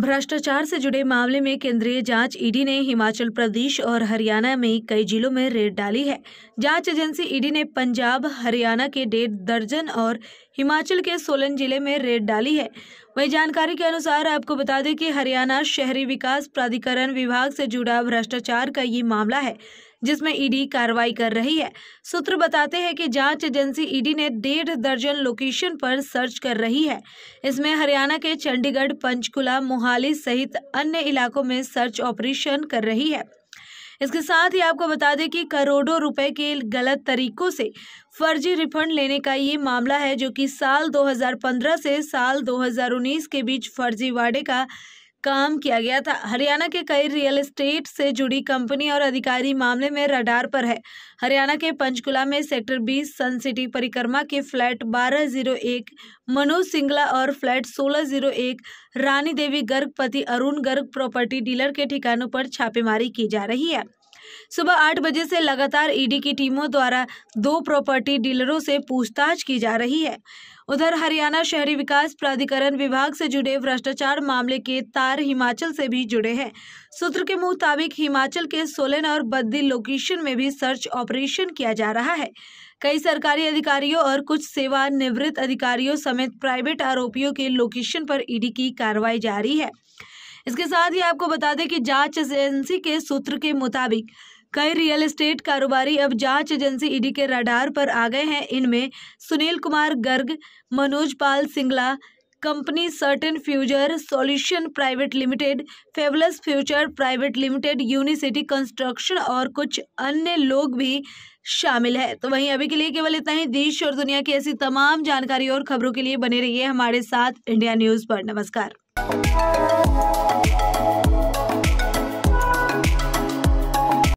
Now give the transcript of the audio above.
भ्रष्टाचार से जुड़े मामले में केंद्रीय जांच ईडी ने हिमाचल प्रदेश और हरियाणा में कई जिलों में रेड डाली है जांच एजेंसी ईडी ने पंजाब हरियाणा के डेढ़ दर्जन और हिमाचल के सोलन जिले में रेड डाली है वही जानकारी के अनुसार आपको बता दें कि हरियाणा शहरी विकास प्राधिकरण विभाग से जुड़ा भ्रष्टाचार का ये मामला है जिसमें ईडी e कार्रवाई कर रही है सूत्र बताते हैं कि जांच एजेंसी ईडी e ने डेढ़ दर्जन लोकेशन पर सर्च कर रही है इसमें हरियाणा के चंडीगढ़ पंचकुला मोहाली सहित अन्य इलाकों में सर्च ऑपरेशन कर रही है इसके साथ ही आपको बता दें कि करोड़ों रुपए के गलत तरीकों से फर्जी रिफंड लेने का ये मामला है जो कि साल 2015 से साल 2019 के बीच फर्जीवाड़े का काम किया गया था हरियाणा के कई रियल एस्टेट से जुड़ी कंपनी और अधिकारी मामले में रडार पर है हरियाणा के पंचकुला में सेक्टर 20 सन सिटी परिक्रमा के फ्लैट 1201 मनोज सिंगला और फ्लैट 1601 रानी देवी गर्गपति अरुण गर्ग प्रॉपर्टी डीलर के ठिकानों पर छापेमारी की जा रही है सुबह आठ बजे से लगातार ईडी की टीमों द्वारा दो प्रॉपर्टी डीलरों से पूछताछ की जा रही है उधर हरियाणा शहरी विकास प्राधिकरण विभाग से जुड़े भ्रष्टाचार मामले के तार हिमाचल से भी जुड़े हैं सूत्र के मुताबिक हिमाचल के सोलन और बद्दी लोकेशन में भी सर्च ऑपरेशन किया जा रहा है कई सरकारी अधिकारियों और कुछ सेवानिवृत्त अधिकारियों समेत प्राइवेट आरोपियों के लोकेशन पर ईडी की कार्रवाई जारी है इसके साथ ही आपको बता दें कि जांच एजेंसी के सूत्र के मुताबिक कई रियल एस्टेट कारोबारी अब जांच एजेंसी ईडी के रडार पर आ गए हैं इनमें Sunil Kumar Garg Manoj Pal Singla company certain future solution private limited fabulous future private limited Unicity construction और कुछ अन्य लोग भी शामिल है तो वहीं अभी के लिए केवल इतना ही देश और दुनिया की ऐसी तमाम जानकारी और खबरों के लिए बने रहिए हमारे साथ इंडिया न्यूज़ पर नमस्कार